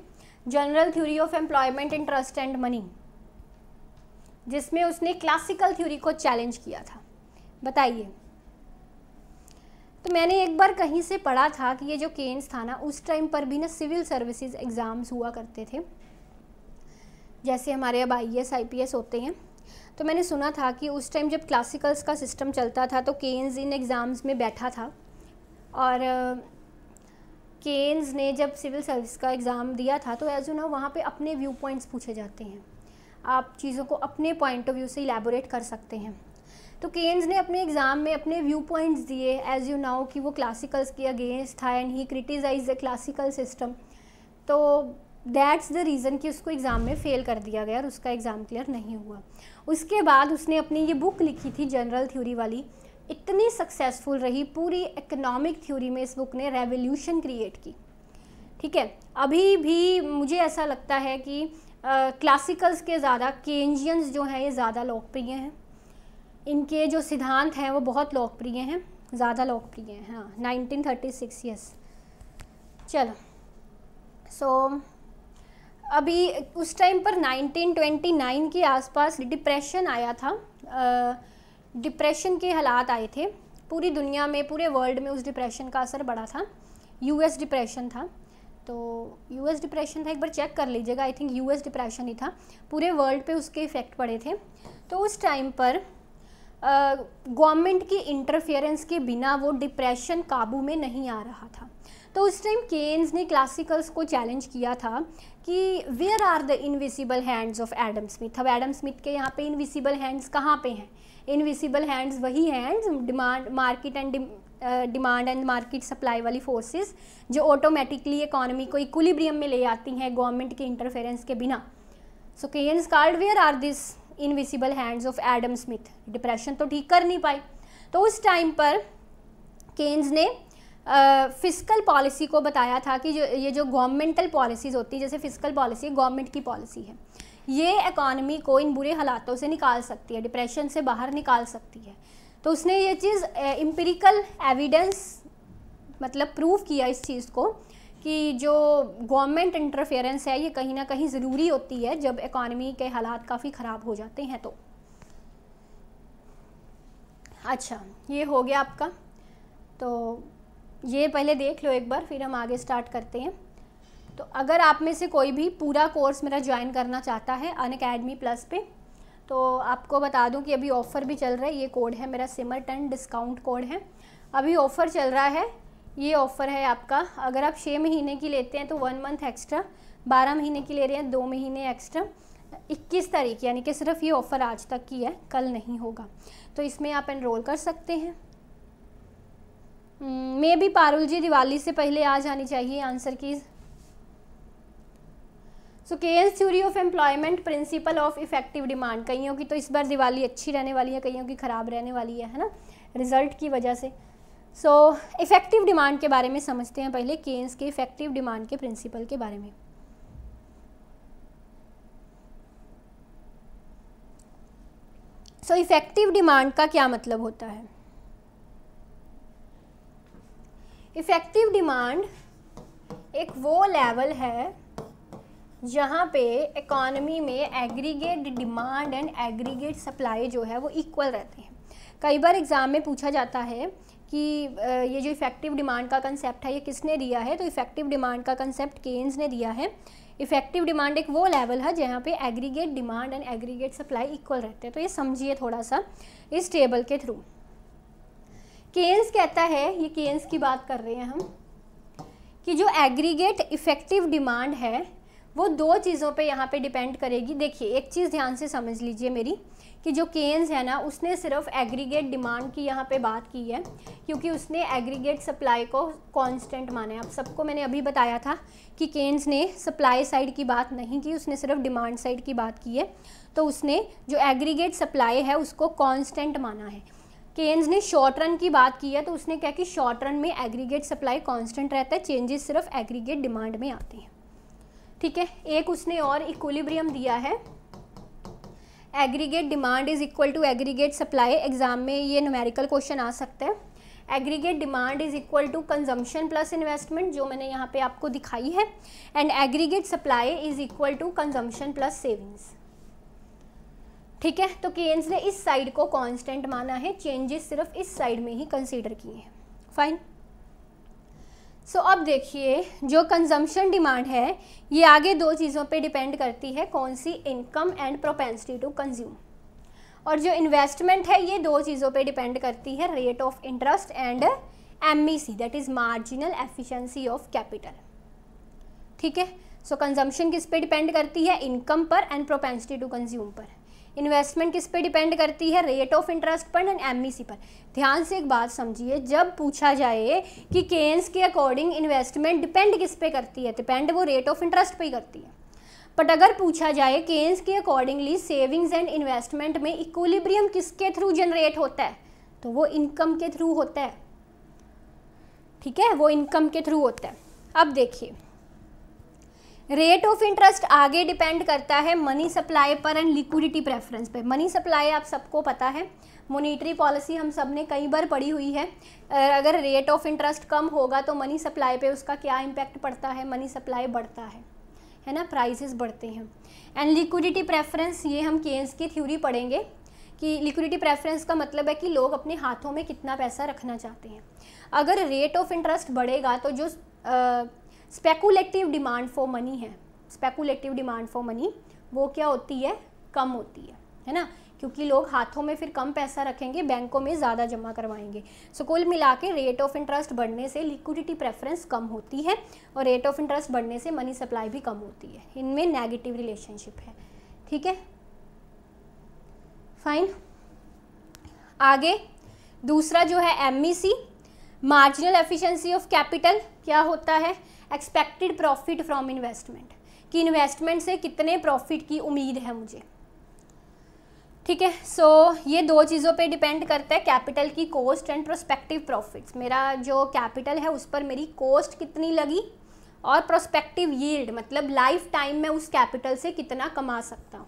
general theory of employment interest and money जिसमें उसने क्लासिकल थ्योरी को चैलेंज किया था बताइए तो मैंने एक बार कहीं से पढ़ा था कि ये जो केन्स था ना उस टाइम पर भी ना सिविल सर्विसेज एग्ज़ाम्स हुआ करते थे जैसे हमारे अब आई एस e होते हैं तो मैंने सुना था कि उस टाइम जब क्लासिकल्स का सिस्टम चलता था तो केन्स इन एग्ज़ाम्स में बैठा था और केन्स ने जब सिविल सर्विस का एग्ज़ाम दिया था तो एज यू नो वहाँ पे अपने व्यू पॉइंट्स पूछे जाते हैं आप चीज़ों को अपने पॉइंट ऑफ व्यू से इलेबोरेट कर सकते हैं तो केन्स ने अपने एग्ज़ाम में अपने व्यू पॉइंट्स दिए एज यू नाउ कि वो क्लासिकल्स के अगेंस्ट था and he criticise the classical system तो दैट्स द रीज़न कि उसको एग्ज़ाम में फ़ेल कर दिया गया और उसका एग्ज़ाम क्लियर नहीं हुआ उसके बाद उसने अपनी ये बुक लिखी थी जनरल थ्योरी वाली इतनी सक्सेसफुल रही पूरी इकोनॉमिक थ्योरी में इस बुक ने रेवोल्यूशन क्रिएट की ठीक है अभी भी मुझे ऐसा लगता है कि क्लासिकल्स के ज़्यादा केंजियंस जो हैं ये ज़्यादा लोकप्रिय हैं इनके जो सिद्धांत हैं वो बहुत लोकप्रिय हैं ज़्यादा लोकप्रिय हैं हाँ 1936 थर्टी सिक्स यस चलो सो so, अभी उस टाइम पर 1929 के आसपास डिप्रेशन आया था डिप्रेशन के हालात आए थे पूरी दुनिया में पूरे वर्ल्ड में उस डिप्रेशन का असर बड़ा था यूएस डिप्रेशन था तो यूएस डिप्रेशन था एक बार चेक कर लीजिएगा आई थिंक यूएस डिप्रेशन ही था पूरे वर्ल्ड पे उसके इफ़ेक्ट पड़े थे तो उस टाइम पर गवर्नमेंट की इंटरफेरेंस के बिना वो डिप्रेशन काबू में नहीं आ रहा था तो उस टाइम केन्स ने क्लासिकल्स को चैलेंज किया था कि where are the invisible hands of Adam Smith अब एडम स्मिथ के यहाँ पे इनविजिबल हैंड्स कहाँ पे हैं इनविजिबल हैंड्स वही hands demand market and demand and market supply वाली फोर्सेस जो ऑटोमेटिकली इकोनॉमी को इक्विलिब्रियम में ले आती हैं गवर्नमेंट के इंटरफेरेंस के बिना so Keynes card where are this invisible hands of Adam Smith depression तो ठीक कर नहीं पाए तो उस टाइम पर केन्स ने फिजिकल पॉलिसी को बताया था कि जो ये जो गवर्नमेंटल पॉलिसीज़ होती है जैसे फिजिकल पॉलिसी गवर्नमेंट की पॉलिसी है ये इकॉनमी को इन बुरे हालातों से निकाल सकती है डिप्रेशन से बाहर निकाल सकती है तो उसने ये चीज़ इम्पेरिकल एविडेंस मतलब प्रूव किया इस चीज़ को कि जो गवर्नमेंट इंटरफेरेंस है ये कहीं ना कहीं ज़रूरी होती है जब इकॉनमी के हालात काफ़ी ख़राब हो जाते हैं तो अच्छा ये हो गया आपका तो ये पहले देख लो एक बार फिर हम आगे स्टार्ट करते हैं तो अगर आप में से कोई भी पूरा कोर्स मेरा ज्वाइन करना चाहता है अन अकेडमी प्लस पे तो आपको बता दूं कि अभी ऑफ़र भी चल रहा है ये कोड है मेरा सिमर टेन डिस्काउंट कोड है अभी ऑफ़र चल रहा है ये ऑफ़र है आपका अगर आप छः महीने की लेते हैं तो वन मंथ एक्स्ट्रा बारह महीने की ले रहे हैं दो महीने एक्स्ट्रा इक्कीस तारीख यानी कि सिर्फ ये ऑफ़र आज तक की है कल नहीं होगा तो इसमें आप इनरोल कर सकते हैं हम्म, मे भी पारुल जी दिवाली से पहले आ जानी चाहिए आंसर की so Keynes theory of employment principle of effective demand कईयों की तो इस बार दिवाली अच्छी रहने वाली है कईयों की ख़राब रहने वाली है है ना रिजल्ट की वजह से सो इफेक्टिव डिमांड के बारे में समझते हैं पहले केन्स के इफेक्टिव डिमांड के प्रिंसिपल के बारे में सो इफेक्टिव डिमांड का क्या मतलब होता है इफ़ेक्टिव डिमांड एक वो लेवल है जहाँ पे इकॉनमी में aggregate demand and aggregate supply जो है वो इक्वल रहते हैं कई बार एग्ज़ाम में पूछा जाता है कि ये जो इफ़ेक्टिव डिमांड का कंसेप्ट है ये किसने दिया है तो इफ़ेक्टिव डिमांड का कंसेप्ट केन्स ने दिया है इफ़ेक्टिव डिमांड एक वो लेवल है जहाँ पे aggregate demand and aggregate supply equal रहते हैं तो ये समझिए थोड़ा सा इस टेबल के थ्रू केन्स कहता है ये केन्स की बात कर रहे हैं हम कि जो एग्रीगेट इफेक्टिव डिमांड है वो दो चीज़ों पे यहाँ पे डिपेंड करेगी देखिए एक चीज़ ध्यान से समझ लीजिए मेरी कि जो केन्स है ना उसने सिर्फ एग्रीगेट डिमांड की यहाँ पे बात की है क्योंकि उसने एग्रीगेट सप्लाई को कांस्टेंट माना है आप सबको मैंने अभी बताया था कि केन्स ने सप्लाई साइड की बात नहीं की उसने सिर्फ डिमांड साइड की बात की है तो उसने जो एग्रीगेट सप्लाई है उसको कॉन्स्टेंट माना है केन्स ने शॉर्ट रन की बात की है तो उसने क्या कि शॉर्ट रन में एग्रीगेट सप्लाई कांस्टेंट रहता है चेंजेस सिर्फ एग्रीगेट डिमांड में आते हैं ठीक है एक उसने और इक्वलिब्रियम दिया है aggregate demand is equal to aggregate supply exam में ये न्यूमेरिकल क्वेश्चन आ सकते हैं aggregate demand is equal to consumption plus investment जो मैंने यहाँ पे आपको दिखाई है and aggregate supply is equal to consumption plus savings ठीक है तो केन्स ने इस साइड को कांस्टेंट माना है चेंजेस सिर्फ इस साइड में ही कंसीडर किए हैं फाइन सो अब देखिए जो कंजम्पशन डिमांड है ये आगे दो चीज़ों पे डिपेंड करती है कौन सी income and propensity to consume और जो इन्वेस्टमेंट है ये दो चीज़ों पे डिपेंड करती है rate of interest and M that is marginal efficiency of capital ठीक है सो कंजम्पशन किस पे डिपेंड करती है इनकम पर एंड प्रोपेंसिटी टू कंज्यूम पर इन्वेस्टमेंट किस पे डिपेंड करती है रेट ऑफ इंटरेस्ट पर एंड एम e पर ध्यान से एक बात समझिए जब पूछा जाए कि केन्स के अकॉर्डिंग इन्वेस्टमेंट डिपेंड किस पे करती है डिपेंड वो रेट ऑफ इंटरेस्ट पे ही करती है बट अगर पूछा जाए केन्स के अकॉर्डिंगली सेविंग्स एंड इन्वेस्टमेंट में इक्वलिब्रियम किसके थ्रू जनरेट होता है तो वो इनकम के थ्रू होता है ठीक है वो इनकम के थ्रू होता है अब देखिए रेट ऑफ इंटरेस्ट आगे डिपेंड करता है मनी सप्लाई पर एंड लिक्विडिटी प्रेफरेंस पे मनी सप्लाई आप सबको पता है मोनिट्री पॉलिसी हम सब ने कई बार पढ़ी हुई है अगर रेट ऑफ इंटरेस्ट कम होगा तो मनी सप्लाई पे उसका क्या इम्पैक्ट पड़ता है मनी सप्लाई बढ़ता है है ना प्राइसेस बढ़ते हैं एंड लिक्विडिटी प्रेफरेंस ये हम केन्स की थ्योरी पढ़ेंगे कि लिक्विडिटी प्रेफरेंस का मतलब है कि लोग अपने हाथों में कितना पैसा रखना चाहते हैं अगर रेट ऑफ इंटरेस्ट बढ़ेगा तो जो आ, स्पेकुलेटिव डिमांड फॉर मनी है स्पेकुलेटिव डिमांड फॉर मनी वो क्या होती है कम होती है है ना क्योंकि लोग हाथों में फिर कम पैसा रखेंगे बैंकों में ज़्यादा जमा करवाएंगे सो कुल मिला के रेट ऑफ इंटरेस्ट बढ़ने से लिक्विडिटी प्रेफरेंस कम होती है और रेट ऑफ इंटरेस्ट बढ़ने से मनी सप्लाई भी कम होती है इनमें नेगेटिव रिलेशनशिप है ठीक है फाइन आगे दूसरा जो है M marginal efficiency of capital क्या होता है एक्सपेक्टेड प्रॉफिट फ्रॉम इन्वेस्टमेंट कि इन्वेस्टमेंट से कितने प्रॉफिट की उम्मीद है मुझे ठीक है सो ये दो चीज़ों पे डिपेंड करता है कैपिटल की कॉस्ट एंड प्रोस्पेक्टिव प्रॉफिट्स मेरा जो कैपिटल है उस पर मेरी कॉस्ट कितनी लगी और प्रोस्पेक्टिव यील्ड मतलब लाइफ टाइम में उस कैपिटल से कितना कमा सकता हूँ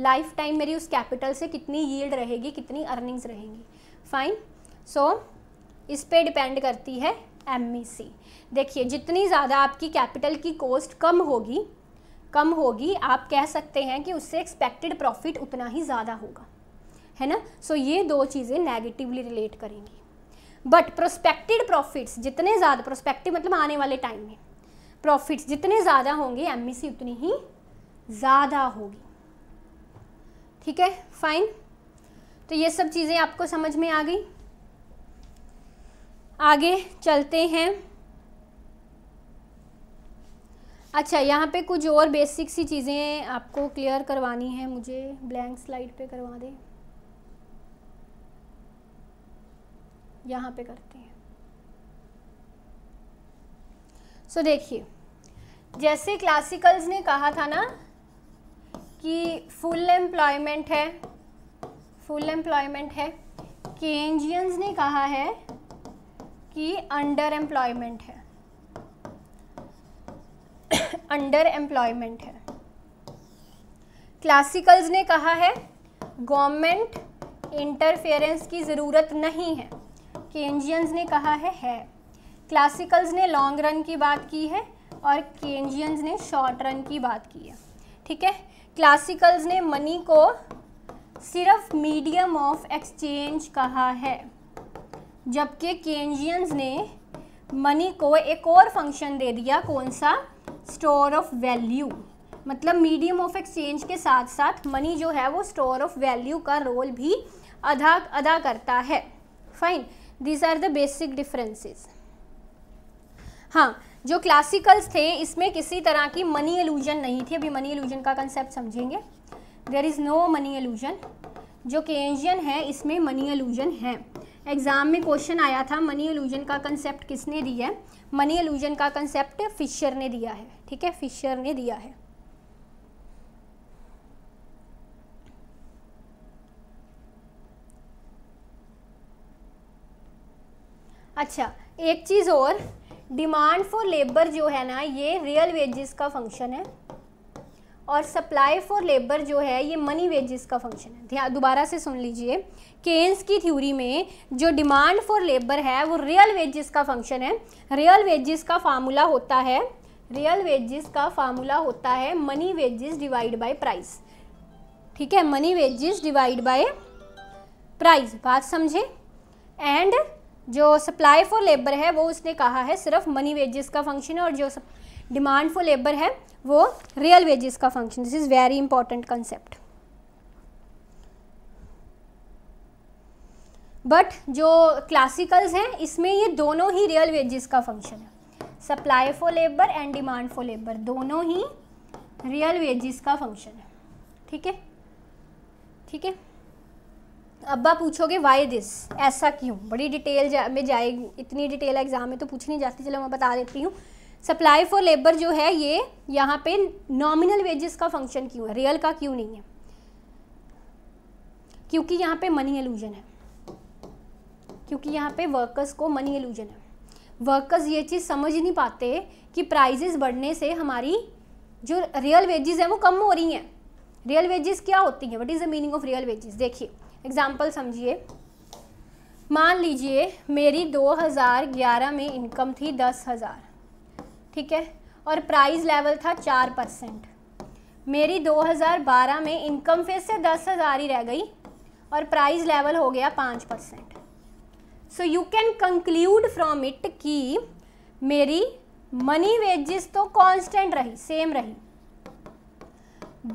लाइफ टाइम मेरी उस कैपिटल से कितनी यील्ड रहेगी कितनी अर्निंग्स रहेंगी फाइन सो so, इस पे डिपेंड करती है एम e देखिए जितनी ज़्यादा आपकी कैपिटल की कॉस्ट कम होगी कम होगी आप कह सकते हैं कि उससे एक्सपेक्टेड प्रॉफिट उतना ही ज़्यादा होगा है ना सो so, ये दो चीज़ें नेगेटिवली रिलेट करेंगी बट प्रोस्पेक्टेड प्रॉफिट्स जितने ज़्यादा प्रोस्पेक्टिव मतलब आने वाले टाइम में प्रॉफिट्स जितने ज़्यादा होंगे एम e उतनी ही ज़्यादा होगी ठीक है फाइन तो ये सब चीज़ें आपको समझ में आ गई आगे चलते हैं अच्छा यहाँ पे कुछ और बेसिक सी चीज़ें आपको क्लियर करवानी है मुझे ब्लैंक स्लाइड पे करवा दें यहाँ पे करते हैं सो so, देखिए जैसे क्लासिकल्स ने कहा था ना कि फुल एम्प्लॉयमेंट है फुल एम्प्लॉयमेंट है केंजियंस ने कहा है कि अंडर एम्प्लॉयमेंट है अंडर एम्प्लॉयमेंट है क्लासिकल्स ने कहा है गवर्नमेंट इंटरफेरेंस की ज़रूरत नहीं है केंजियंस ने कहा है है क्लासिकल्स ने लॉन्ग रन की बात की है और केंजियंस ने शॉर्ट रन की बात की है ठीक है क्लासिकल्स ने मनी को सिर्फ मीडियम ऑफ एक्सचेंज कहा है जबकि केंजियंस ने मनी को एक और फंक्शन दे दिया कौन सा स्टोर ऑफ वैल्यू मतलब मीडियम ऑफ एक्सचेंज के साथ साथ मनी जो है वो स्टोर ऑफ वैल्यू का रोल भी अदा अदा करता है fine these are the basic differences हाँ जो क्लासिकल्स थे इसमें किसी तरह की मनी एलूजन नहीं थी अभी मनी एलूजन का कंसेप्ट समझेंगे there is no money illusion जो केंजियन है इसमें मनी एलूजन है एग्ज़ाम में क्वेश्चन आया था मनी एलूजन का कंसेप्ट किसने दिया है मनी एलूजन का कंसेप्ट फिशर ने दिया है ठीक है फिशर ने दिया है अच्छा एक चीज़ और डिमांड फॉर लेबर जो है ना ये रियल वेजेस का फंक्शन है और सप्लाई फॉर लेबर जो है ये मनी वेजेस का फंक्शन है ध्यान दोबारा से सुन लीजिए केन्स की थ्योरी में जो डिमांड फॉर लेबर है वो रियल वेजेस का फंक्शन है रियल वेजेस का फार्मूला होता है रियल वेजेस का फार्मूला होता है money wages divide by price ठीक है money wages divide by price बात समझे एंड जो सप्लाई फॉर लेबर है वो उसने कहा है सिर्फ मनी वेजेस का फंक्शन है और जो सप... डिमांड फॉर लेबर है वो रियल वेजेस का function this is very important concept but जो क्लासिकल्स हैं इसमें ये दोनों ही रियल वेजेस का फंक्शन है supply for labour and demand for labour दोनों ही रियल वेजेस का फंक्शन है ठीक है ठीक है अब्बा पूछोगे वाई दिस ऐसा क्यों बड़ी डिटेल जा, में जाएगी इतनी डिटेल एग्जाम में तो पूछ नहीं जाती चलो मैं बता देती हूँ सप्लाई फॉर लेबर जो है ये यहाँ पे नॉमिनल वेजेस का फंक्शन क्यों है रियल का क्यों नहीं है क्योंकि यहाँ पे मनी एलूजन है क्योंकि यहाँ पे वर्कर्स को मनी एलूजन है वर्कर्स ये चीज़ समझ नहीं पाते कि प्राइजेस बढ़ने से हमारी जो रियल वेजेस हैं वो कम हो रही हैं रियल वेजेस क्या होती हैं what is the meaning of real wages देखिए एग्जाम्पल समझिए मान लीजिए मेरी 2011 में इनकम थी दस हज़ार ठीक है और प्राइस लेवल था चार परसेंट मेरी 2012 में इनकम फिर से दस हज़ार ही रह गई और प्राइस लेवल हो गया पाँच percent so you can conclude from it कि मेरी मनी वेजेस तो कांस्टेंट रही सेम रही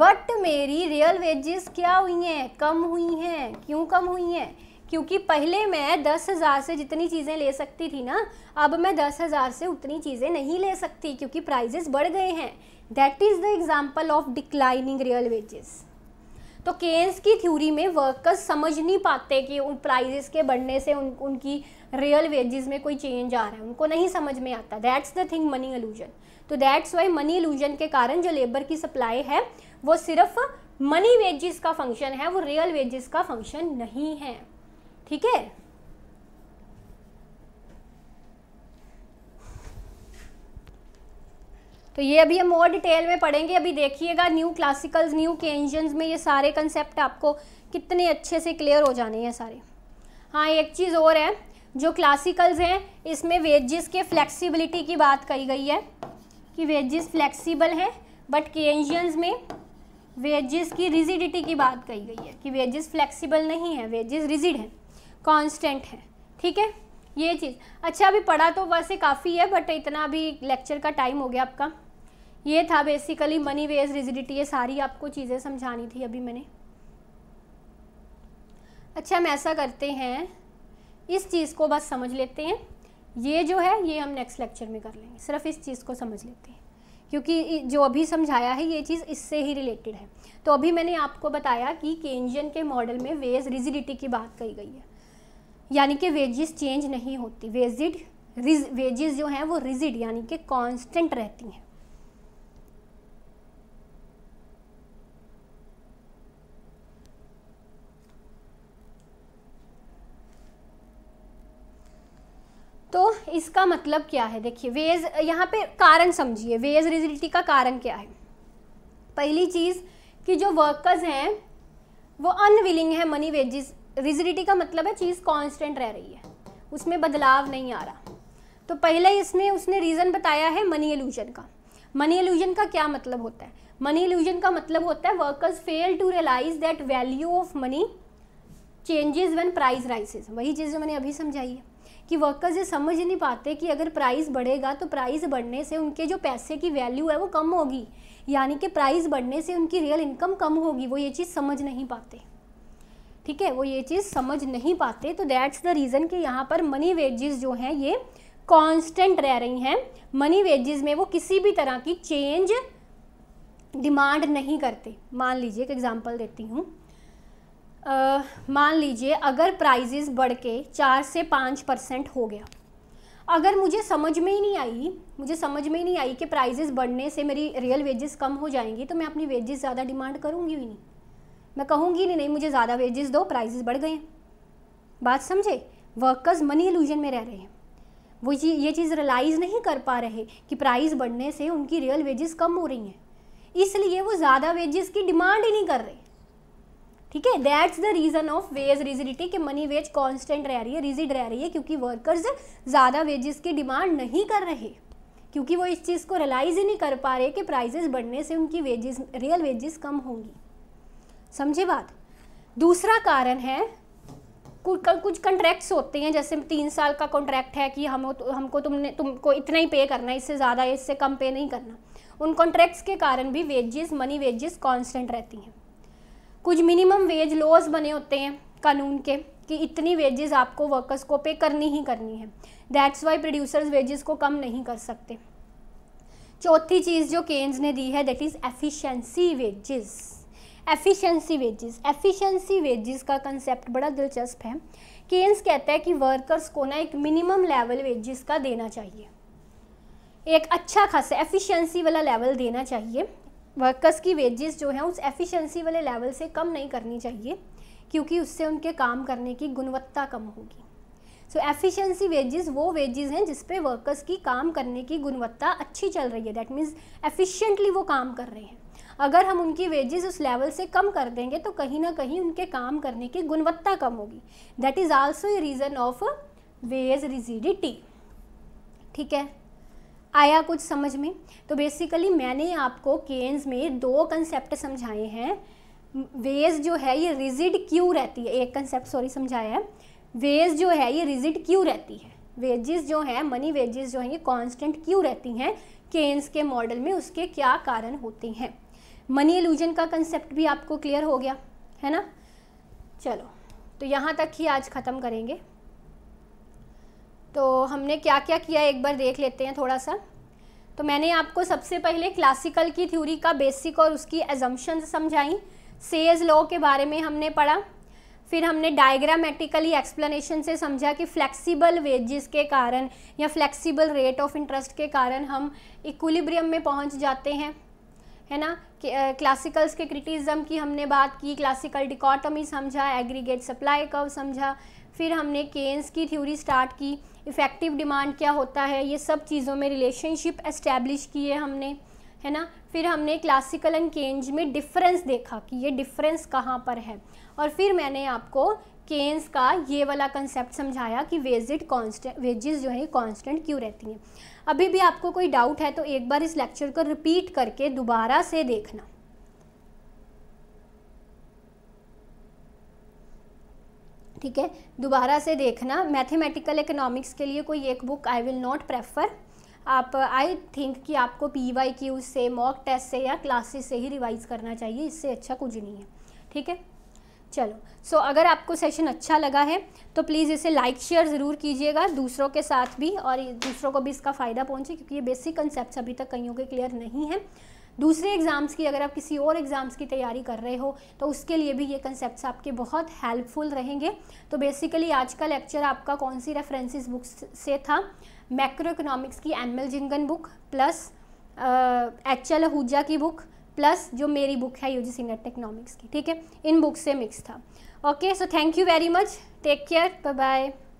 बट मेरी रियल वेजेस क्या हुई हैं कम हुई हैं क्यों कम हुई हैं क्योंकि पहले मैं दस हज़ार से जितनी चीज़ें ले सकती थी ना अब मैं दस हज़ार से उतनी चीज़ें नहीं ले सकती क्योंकि प्राइजेस बढ़ गए हैं that is the example of declining real wages तो केन्स की थ्योरी में वर्कर्स समझ नहीं पाते कि उन प्राइजेस के बढ़ने से उन उनकी रियल वेजेस में कोई चेंज आ रहा है उनको नहीं समझ में आता that's the thing money illusion तो दैट्स वाई मनी एलूजन के कारण जो लेबर की सप्लाई है वो सिर्फ मनी वेजेस का फंक्शन है वो रियल वेजेस का फंक्शन नहीं है ठीक है तो ये अभी हम और डिटेल में पढ़ेंगे अभी देखिएगा न्यू क्लासिकल्स न्यू के में ये सारे कंसेप्ट आपको कितने अच्छे से क्लियर हो जाने हैं सारे हाँ एक चीज़ और है जो क्लासिकल्स हैं इसमें वेजेस के फ्लेक्सिबिलिटी की बात कही गई है कि वेजेस फ्लेक्सिबल हैं बट के में वेजेस की रिजिडिटी की बात कही गई है कि वेजेस फ्लेक्सिबल नहीं है वेजेस रिजिड हैं कांस्टेंट है ठीक है ये चीज़ अच्छा अभी पढ़ा तो वैसे काफ़ी है बट इतना अभी लेक्चर का टाइम हो गया आपका ये था बेसिकली मनी वेज रिजिडिटी ये सारी आपको चीज़ें समझानी थी अभी मैंने अच्छा हम ऐसा करते हैं इस चीज़ को बस समझ लेते हैं ये जो है ये हम नेक्स्ट लेक्चर में कर लेंगे सिर्फ इस चीज़ को समझ लेते हैं क्योंकि जो अभी समझाया है ये चीज़ इससे ही रिलेटेड है तो अभी मैंने आपको बताया कि केंजियन के मॉडल में वेज रिजिडिटी की बात कही गई है यानी कि वेजेस चेंज नहीं होती वेजिड वेजेस जो हैं वो रिजिड यानी कि कांस्टेंट रहती हैं तो इसका मतलब क्या है देखिए वेज यहाँ पे कारण समझिए वेज रिजिडिटी का कारण क्या है पहली चीज़ कि जो वर्कर्स हैं वो अनविलिंग है मनी वेजेस रिजिडिटी का मतलब है चीज़ कांस्टेंट रह रही है उसमें बदलाव नहीं आ रहा तो पहले इसमें उसने रीज़न बताया है मनी एल्यूजन का मनी एल्यूजन का क्या मतलब होता है मनी एल्यूजन का मतलब होता है workers fail to realise that value of money changes when price rises वही चीज़ जो मैंने अभी समझाई है कि वर्कर्स ये समझ नहीं पाते कि अगर प्राइस बढ़ेगा तो प्राइस बढ़ने से उनके जो पैसे की वैल्यू है वो कम होगी यानी कि प्राइस बढ़ने से उनकी रियल इनकम कम होगी वो ये चीज़ समझ नहीं पाते ठीक है वो ये चीज़ समझ नहीं पाते तो दैट्स द रीज़न कि यहाँ पर मनी वेजेस जो हैं ये कांस्टेंट रह रही हैं मनी वेजेस में वो किसी भी तरह की चेंज डिमांड नहीं करते मान लीजिए एक एग्जांपल देती हूँ मान लीजिए अगर प्राइजेस बढ़ के चार से पाँच परसेंट हो गया अगर मुझे समझ में ही नहीं आई मुझे समझ में ही नहीं आई कि प्राइजेस बढ़ने से मेरी रियल वेजेस कम हो जाएंगी तो मैं अपनी वेजेस ज़्यादा डिमांड करूँगी भी नहीं मैं कहूँगी नहीं नहीं मुझे ज़्यादा वेजेस दो प्राइजेस बढ़ गए बात समझे वर्कर्स मनी इल्यूजन में रह रहे हैं वो ये ये चीज़ रियलाइज़ नहीं कर पा रहे कि प्राइस बढ़ने से उनकी रियल वेजेस कम हो रही हैं इसलिए वो ज़्यादा वेजेस की डिमांड ही नहीं कर रहे ठीक है that's the reason of wage rigidity कि मनी वेज कांस्टेंट रह रही है रिजिड रह रही है क्योंकि वर्कर्स ज़्यादा वेजेस की डिमांड नहीं कर रहे क्योंकि वो इस चीज़ को रियलाइज़ ही नहीं कर पा रहे कि प्राइजेस बढ़ने से उनकी वेजेस रियल वेजेस कम होंगी समझे बात दूसरा कारण है कुछ कॉन्ट्रैक्ट्स होते हैं जैसे तीन साल का कॉन्ट्रैक्ट है कि हम तो, हमको तुमने तुमको इतना ही पे करना है इससे ज़्यादा इससे कम पे नहीं करना उन कॉन्ट्रैक्ट्स के कारण भी वेजेस मनी वेजेस कांस्टेंट रहती हैं कुछ मिनिमम वेज लॉज बने होते हैं कानून के कि इतनी वेजेस आपको वर्कर्स को पे करनी ही करनी है दैट्स वाई प्रोड्यूसर्स वेजेस को कम नहीं कर सकते चौथी चीज़ जो केन्स ने दी है that is efficiency wages efficiency wages efficiency wages का कंसेप्ट बड़ा दिलचस्प है केन्स कहता है कि वर्कर्स को ना एक मिनिमम लेवल वेजेस का देना चाहिए एक अच्छा खासा एफिशिएंसी वाला लेवल देना चाहिए वर्कर्स की वेजेस जो हैं उस एफिशिएंसी वाले लेवल से कम नहीं करनी चाहिए क्योंकि उससे उनके काम करने की गुणवत्ता कम होगी सो एफिशिएंसी वेजेस वो वेजेस हैं जिस पे वर्कर्स की काम करने की गुणवत्ता अच्छी चल रही है दैट मीन्स एफिशिएंटली वो काम कर रहे हैं अगर हम उनकी वेजेस उस लेवल से कम कर देंगे तो कहीं ना कहीं उनके काम करने की गुणवत्ता कम होगी that is also a reason of wage rigidity ठीक है आया कुछ समझ में तो बेसिकली मैंने आपको केन्स में दो कंसेप्ट समझाए हैं वेज जो है ये रिजिड क्यों रहती है एक कंसेप्ट सॉरी समझाया है वेज जो है ये रिजिड क्यों रहती है वेजेस जो है मनी वेजेस जो हैं ये कांस्टेंट क्यों रहती हैं केन्स के मॉडल में उसके क्या कारण होते हैं मनी एलूजन का कंसेप्ट भी आपको क्लियर हो गया है ना चलो तो यहाँ तक ही आज ख़त्म करेंगे तो हमने क्या क्या किया एक बार देख लेते हैं थोड़ा सा तो मैंने आपको सबसे पहले क्लासिकल की थ्योरी का बेसिक और उसकी एजम्पन समझाई सेज लॉ के बारे में हमने पढ़ा फिर हमने डायग्रामेटिकली एक्सप्लेनेशन से समझा कि फ्लेक्सिबल वेजेस के कारण या फ्लेक्सिबल रेट ऑफ इंटरेस्ट के कारण हम इक्विलिब्रियम में पहुंच जाते हैं है ना क्लासिकल्स के क्रिटिज़म की हमने बात की क्लासिकल डिकॉटमी समझा एग्रीगेट सप्लाई कव समझा फिर हमने केन्स की थ्योरी स्टार्ट की इफ़ेक्टिव डिमांड क्या होता है ये सब चीज़ों में रिलेशनशिप एस्टेब्लिश है हमने है ना फिर हमने क्लासिकल एंड केंज में डिफरेंस देखा कि ये डिफरेंस कहाँ पर है और फिर मैंने आपको केन्स का ये वाला कंसेप्ट समझाया कि वेजिट कॉन्स्टेंट वेजेस जो है कांस्टेंट क्यों रहती हैं अभी भी आपको कोई डाउट है तो एक बार इस लेक्चर को रिपीट करके दोबारा से देखना ठीक है दोबारा से देखना मैथमेटिकल इकोनॉमिक्स के लिए कोई एक book I will not prefer आप आई थिंक कि आपको पी वाई क्यू से मॉक टेस्ट से या क्लासेस से ही रिवाइज़ करना चाहिए इससे अच्छा कुछ नहीं है ठीक है चलो सो so, अगर आपको सेशन अच्छा लगा है तो प्लीज़ इसे लाइक शेयर ज़रूर कीजिएगा दूसरों के साथ भी और दूसरों को भी इसका फ़ायदा पहुँचे क्योंकि ये बेसिक कंसेप्ट अभी तक कईयों के क्लियर नहीं है दूसरे एग्ज़ाम्स की अगर आप किसी और एग्ज़ाम्स की तैयारी कर रहे हो तो उसके लिए भी ये कंसेप्ट आपके बहुत हेल्पफुल रहेंगे तो बेसिकली आज का लेक्चर आपका कौन सी रेफरेंसिस बुक से था मैक्रो इकोनॉमिक्स की M L Jhingan book plus H L की बुक प्लस जो मेरी बुक है यूजीसी नेट इकोनॉमिक्स की ठीक है इन बुक से मिक्स था okay so thank you very much take care bye bye